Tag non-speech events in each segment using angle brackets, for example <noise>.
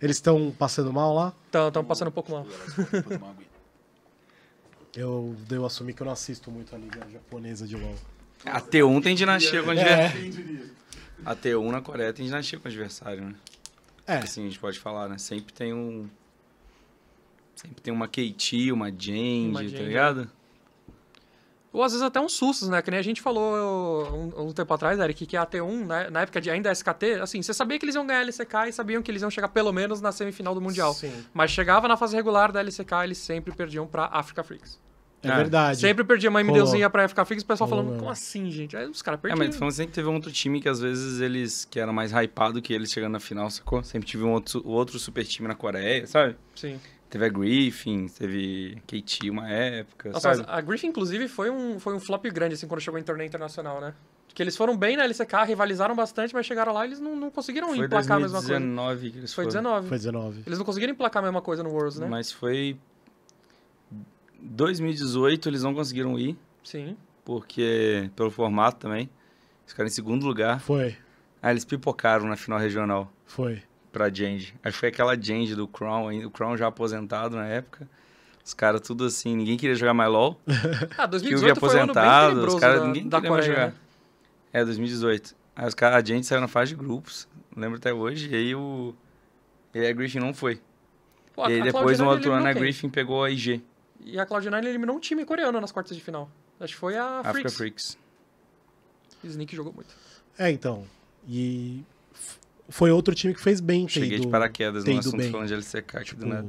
Eles estão passando mal lá? Estão passando um pouco mal. <laughs> eu devo assumir que eu não assisto muito a liga japonesa de LoL. A T1 tem dinastia com adversário. É. A T1 na Coreia tem dinastia com adversário, né? É. Assim a gente pode falar, né? Sempre tem um... Sempre tem uma Keiti, uma Jane, tá ligado? Ou às vezes até uns sustos, né? Que nem a gente falou um, um tempo atrás, Eric, que a T1, né? na época de ainda SKT, assim, você sabia que eles iam ganhar a LCK e sabiam que eles iam chegar pelo menos na semifinal do Mundial. Sim. Mas chegava na fase regular da LCK, eles sempre perdiam pra Africa Freaks. É, é, verdade. Sempre perdia uma MDzinha pra ficar fixo, o pessoal Rolou. falando, como assim, gente? Aí os caras perdiam. É, mas falando sempre assim teve um outro time que às vezes eles, que era mais hypado que eles chegando na final, sacou? Sempre tive um outro, outro super time na Coreia, sabe? Sim. Teve a Griffin, teve KT uma época. Nossa, sabe? a Griffin, inclusive, foi um, foi um flop grande, assim, quando chegou em torneio internacional, né? Que eles foram bem na LCK, rivalizaram bastante, mas chegaram lá e eles não, não conseguiram foi emplacar 2019 a mesma coisa. Que eles foi foram. 19. Foi 19. Eles não conseguiram emplacar a mesma coisa no Worlds, né? Mas foi. 2018 eles não conseguiram ir. Sim. Porque. pelo formato também. Eles ficaram em segundo lugar. Foi. Ah, eles pipocaram na final regional. Foi pra Jange. Acho que foi aquela Jange do Crown, o Crown já aposentado na época. Os caras tudo assim, ninguém queria jogar mais LOL. <laughs> ah, 2018 foi aposentado, um os caras ninguém da queria mais jogar. É, 2018. Aí os cara, a gente saiu na fase de grupos, lembro até hoje, e aí o e a Griffin não foi. Pô, e aí depois no outro ano a Griffin pegou a IG. E a Cloud9 eliminou um time coreano nas quartas de final. Acho que foi a Freaks. Africa Freaks. Sneak jogou muito. É, então. E foi outro time que fez bem. Cheguei ido, de paraquedas no assunto bem. falando de LCK aqui tipo, do nada.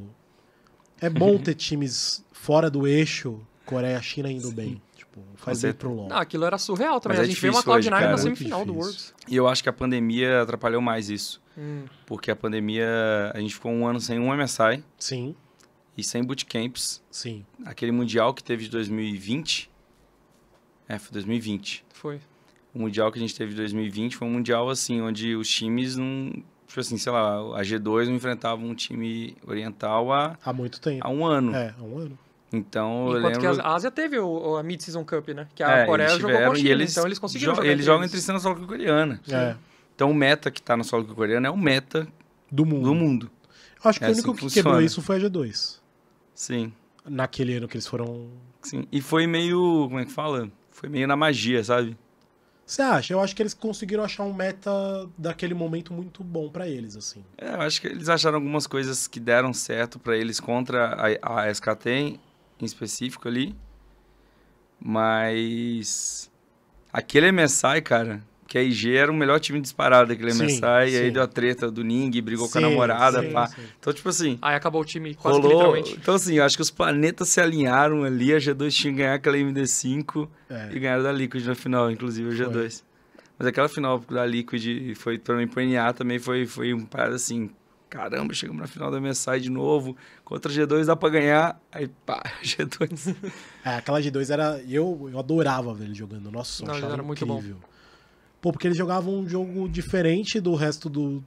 É bom <laughs> ter times fora do eixo, Coreia, China indo Sim. bem. Tipo, faz pro longo. Não, aquilo era surreal também. Mas a é gente é uma Cloud9 na semifinal difícil. do Worlds. E eu acho que a pandemia atrapalhou mais isso. Hum. Porque a pandemia, a gente ficou um ano sem um MSI. Sim. E sem bootcamps. Sim. Aquele mundial que teve de 2020. É, foi 2020. Foi o Mundial que a gente teve em 2020 foi um Mundial, assim, onde os times não... Tipo assim, sei lá, a G2 não enfrentava um time oriental há... Há muito tempo. Há um ano. É, há um ano. Então, Enquanto eu lembro... que a Ásia teve o, a Mid-Season Cup, né? Que a é, Coreia tiveram, jogou com a China, eles então eles conseguiram jo jogar Eles jogam entre si na solo coreana. É. Então o meta que está na solo coreana é o meta do mundo. Do mundo. Eu acho que é o único assim que, que quebrou isso foi a G2. Sim. Naquele ano que eles foram... Sim, e foi meio... Como é que fala? Foi meio na magia, sabe? Você acha? Eu acho que eles conseguiram achar um meta daquele momento muito bom para eles, assim. É, eu acho que eles acharam algumas coisas que deram certo para eles contra a, a SKT em, em específico ali. Mas aquele MSI, cara, que a IG era o melhor time disparado daquele MSI, sim. e aí deu a treta do Ning, brigou sim, com a namorada, pá. Então, tipo assim... Aí acabou o time quase rolou, Então, assim, acho que os planetas se alinharam ali, a G2 tinha que ganhar aquela MD5 é. e ganhar da Liquid na final, inclusive a G2. Foi. Mas aquela final da Liquid foi para mim pro NA também foi, foi um parada assim. Caramba, chegamos na final da MSI de novo. Contra a G2 dá pra ganhar. Aí pá, G2. <laughs> É, aquela G2 era. Eu, eu adorava, velho, jogando. Nossa, Não, era incrível. muito bom. Pô, porque eles jogavam um jogo diferente do resto do,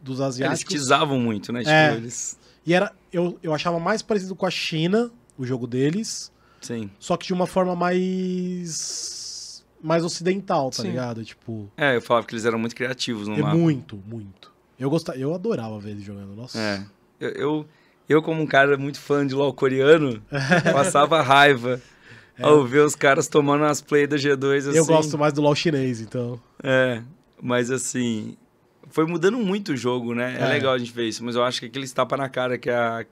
dos asiáticos. Eles quizavam muito, né? Tipo, é. eles... E era, eu, eu achava mais parecido com a China, o jogo deles. Sim. Só que de uma forma mais. mais ocidental, tá Sim. ligado? Tipo. É, eu falava que eles eram muito criativos no é mapa. Muito, muito. Eu gostava, eu adorava ver eles jogando, nossa. É. Eu, eu, eu como um cara muito fã de LOL coreano, <laughs> passava raiva. É. Ao ver os caras tomando as play da G2 assim. Eu gosto mais do LoL chinês, então. É, mas assim, foi mudando muito o jogo, né? É, é legal a gente ver isso, mas eu acho que aqueles tapa na cara que a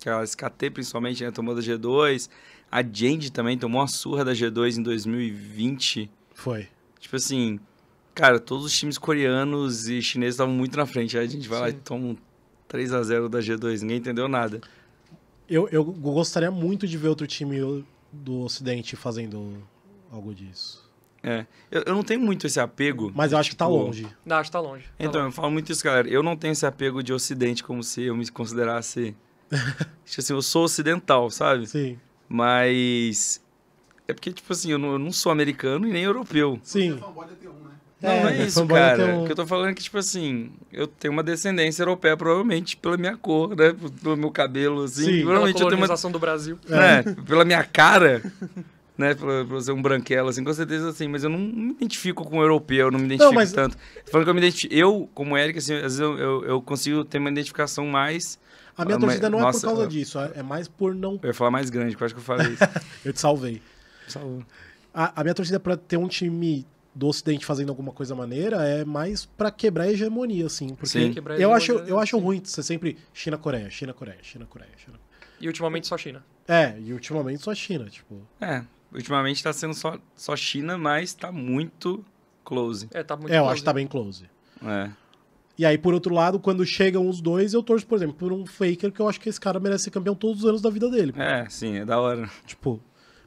que a SKT principalmente né, tomou da G2, a Jade também tomou uma surra da G2 em 2020. Foi. Tipo assim, cara, todos os times coreanos e chineses estavam muito na frente. Aí a gente vai Sim. lá e toma um 3 a 0 da G2, ninguém entendeu nada. Eu, eu gostaria muito de ver outro time do Ocidente fazendo algo disso. É. Eu, eu não tenho muito esse apego. Mas eu acho que tá tipo... longe. Não, acho que tá longe. Tá então, longe. eu falo muito isso, galera. Eu não tenho esse apego de ocidente como se eu me considerasse. <laughs> tipo assim, eu sou ocidental, sabe? Sim. Mas. É porque, tipo assim, eu não, eu não sou americano e nem europeu. Sim. Você é não, não é, é isso, cara. O que eu tô falando é que, tipo assim, eu tenho uma descendência europeia, provavelmente pela minha cor, né? Pelo meu cabelo, assim. Sim, provavelmente pela colonização eu tenho uma... do Brasil. É. é. Pela minha cara, né? Pela, pela ser um branquelo, assim, com certeza, assim. Mas eu não me identifico com europeu, eu não me identifico não, mas... tanto. Tô falando que eu me identifico... Eu, como Eric, assim, às vezes eu, eu, eu consigo ter uma identificação mais... A minha torcida ah, não nossa, é por causa eu... É. disso, é mais por não... Eu ia falar mais grande, que eu acho que eu falei isso. <laughs> eu te salvei. Salvou. A, a minha torcida para ter um time do Ocidente fazendo alguma coisa maneira é mais para quebrar a hegemonia, assim. Porque Sim. eu acho, eu acho ruim você sempre China, Coreia, China, Coreia, China, Coreia, China. E ultimamente só China. É, e ultimamente só China, tipo. É, ultimamente tá sendo só, só China, mas tá muito close. É, tá muito é, eu close. acho que tá né? bem close. É. E aí, por outro lado, quando chegam os dois, eu torço, por exemplo, por um faker que eu acho que esse cara merece ser campeão todos os anos da vida dele. É, sim, é da hora. Tipo,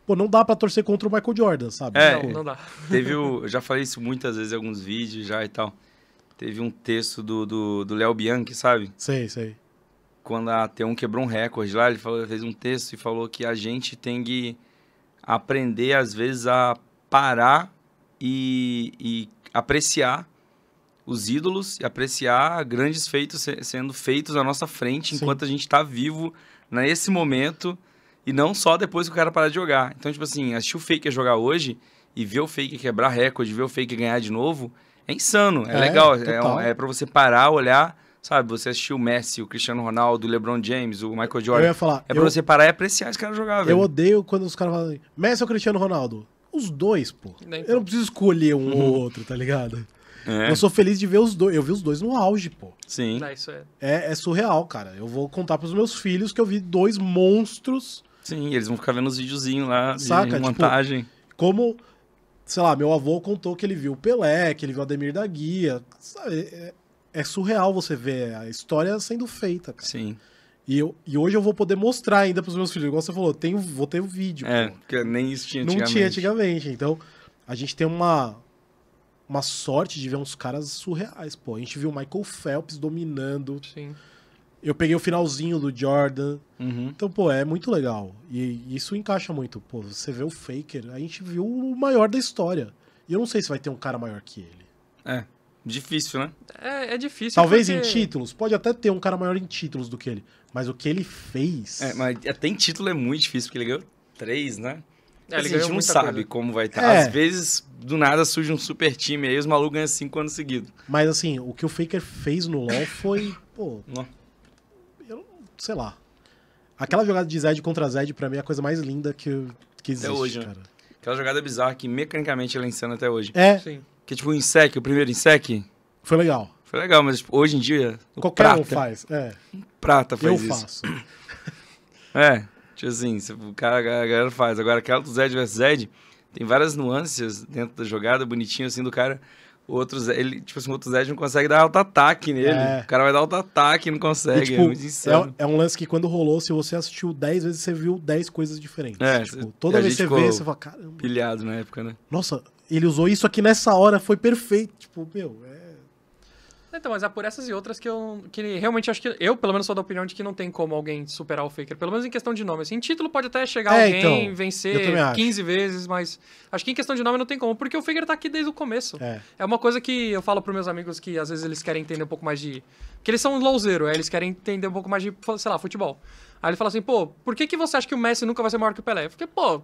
pô, não dá para torcer contra o Michael Jordan, sabe? É, não, não dá. <laughs> Teve o, eu já falei isso muitas vezes em alguns vídeos já e tal. Teve um texto do Léo do, do Bianchi, sabe? Sei, sei. Quando a T1 quebrou um recorde lá, ele falou, fez um texto e falou que a gente tem que aprender, às vezes, a parar e, e apreciar os ídolos e apreciar grandes feitos sendo feitos à nossa frente Sim. enquanto a gente está vivo nesse momento e não só depois que o cara parar de jogar. Então, tipo assim, assistir o Faker jogar hoje e ver o Faker quebrar recorde, ver o Faker ganhar de novo, é insano. É, é legal. É, é para você parar, olhar, sabe? Você assistir o Messi, o Cristiano Ronaldo, o LeBron James, o Michael Jordan. Eu ia falar. É pra eu, você parar e apreciar esse cara jogar, velho. Eu odeio quando os caras falam Messi ou Cristiano Ronaldo? Os dois, pô. Nem eu não preciso escolher um ou uhum. outro, tá ligado? É. Eu sou feliz de ver os dois. Eu vi os dois no auge, pô. Sim. É, isso é... é... É, surreal, cara. Eu vou contar pros meus filhos que eu vi dois monstros Sim, eles vão ficar vendo os videozinhos lá Saca? de tipo, montagem. Tipo, como, sei lá, meu avô contou que ele viu o Pelé, que ele viu o Ademir da Guia. É, é surreal você ver a história sendo feita, cara. Sim. E, eu, e hoje eu vou poder mostrar ainda para os meus filhos. Igual você falou, tenho, vou ter o vídeo. É, porque nem isso tinha antigamente. Não tinha antigamente. Então, a gente tem uma, uma sorte de ver uns caras surreais, pô. A gente viu o Michael Phelps dominando. Sim eu peguei o finalzinho do Jordan. Uhum. Então, pô, é muito legal. E isso encaixa muito. Pô, você vê o Faker, a gente viu o maior da história. E eu não sei se vai ter um cara maior que ele. É. Difícil, né? É, é difícil. Talvez porque... em títulos. Pode até ter um cara maior em títulos do que ele. Mas o que ele fez. É, mas até em título é muito difícil, porque ele ganhou três, né? É, assim, a gente não sabe coisa. como vai estar. Tá. É. Às vezes, do nada, surge um super time aí, os malucos ganham cinco anos seguidos. Mas assim, o que o Faker fez no LoL foi. pô. Não sei lá. Aquela jogada de Zed contra Zed, pra mim, é a coisa mais linda que, que existe, até hoje, né? cara. Né? Aquela jogada bizarra que mecanicamente ela é insana até hoje. É. Sim. Que tipo o Insec, o primeiro Insec. Foi legal. Foi legal, mas tipo, hoje em dia. Qualquer prata, um faz. É. Prata faz Eu isso. Eu faço. <laughs> é. Tipo assim, o cara, a galera faz. Agora, aquela do Zed vs Zed, tem várias nuances dentro da jogada, bonitinho assim, do cara outros, ele, tipo assim, outros Zed não consegue dar auto ataque nele. É. O cara vai dar auto ataque não consegue. E, é tipo, é, muito insano. É, é, um lance que quando rolou, se você assistiu 10 vezes, você viu 10 coisas diferentes. É, tipo, toda vez que você vê, você fala, caramba. Pilhado na época, né? Nossa, ele usou isso aqui nessa hora, foi perfeito. Tipo, meu, é então, mas é por essas e outras que eu que realmente acho que. Eu, pelo menos, sou da opinião de que não tem como alguém superar o Faker. Pelo menos em questão de nome. Assim, em título pode até chegar é, alguém, então, vencer 15 vezes, mas acho que em questão de nome não tem como, porque o Faker tá aqui desde o começo. É, é uma coisa que eu falo pros meus amigos que às vezes eles querem entender um pouco mais de. Que eles são lowzero, é, eles querem entender um pouco mais de, sei lá, futebol. Aí ele fala assim, pô, por que, que você acha que o Messi nunca vai ser maior que o Pelé? Porque, pô,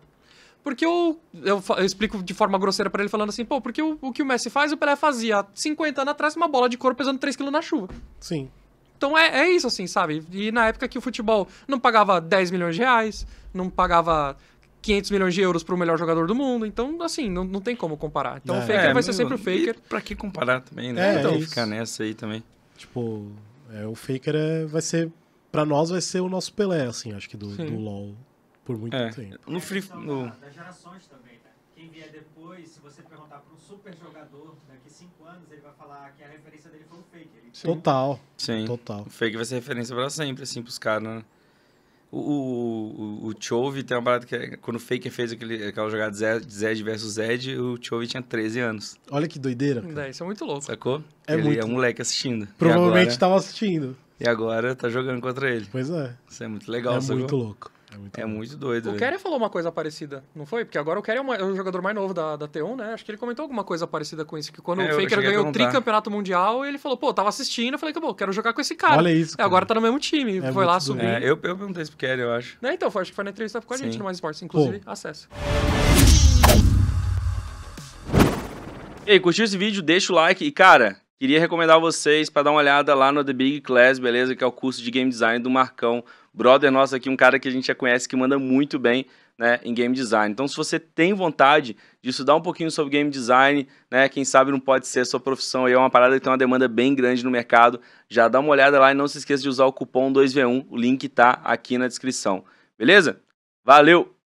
porque eu, eu, eu, explico de forma grosseira para ele falando assim, pô, porque o, o, que o Messi faz, o Pelé fazia há 50 anos atrás uma bola de couro pesando 3 quilos na chuva. Sim. Então é, é isso, assim, sabe? E na época que o futebol não pagava 10 milhões de reais, não pagava 500 milhões de euros para o melhor jogador do mundo. Então, assim, não, não tem como comparar. Então, é, o Faker é, vai ser sempre o Faker. Para que comparar também, né? É, então, ficar nessa aí também. Tipo, é, o Faker é, vai ser... para nós vai ser o nosso Pelé, assim, acho que do, do LoL por muito é. tempo. No free, é no... Da, das gerações também, tá? Quem vier depois, se você perguntar para um super jogador daqui cinco anos, ele vai falar que a referência dele foi o fake. Ele... Sim. Total. Sim. Total. O fake vai ser referência para sempre, assim, pros caras, né? O, o, o Chove tem uma parada que é, quando o Faker fez aquele, aquela jogada Zed, Zed versus Zed, o Chove tinha 13 anos. Olha que doideira. Cara. É, isso é muito louco. Sacou? É ele é muito... é um moleque assistindo. Provavelmente tava assistindo. E agora tá jogando contra ele. Pois é. Isso é muito legal. É muito louco. É muito, é muito doido. O Kerry falou uma coisa parecida, não foi? Porque agora o Kerry é, é um jogador mais novo da, da T1, né? Acho que ele comentou alguma coisa parecida com isso. Que quando é, o Faker ganhou o tricampeonato mundial, ele falou, pô, tava assistindo, eu falei, pô, quero jogar com esse cara. Olha isso. Cara. Agora tá no mesmo time. É foi lá subir. É, eu, eu perguntei isso pro Kerry, eu acho. Né, então, foi, acho que foi na entrevista com a Sim. gente no Mais Esportes, inclusive, pô. acesso. Ei, curtiu esse vídeo? Deixa o like e, cara, Queria recomendar vocês para dar uma olhada lá no The Big Class, beleza? Que é o curso de game design do Marcão. Brother nosso aqui, um cara que a gente já conhece que manda muito bem né, em game design. Então, se você tem vontade de estudar um pouquinho sobre game design, né, quem sabe não pode ser a sua profissão aí, é uma parada que tem uma demanda bem grande no mercado, já dá uma olhada lá e não se esqueça de usar o cupom 2V1, o link está aqui na descrição. Beleza? Valeu!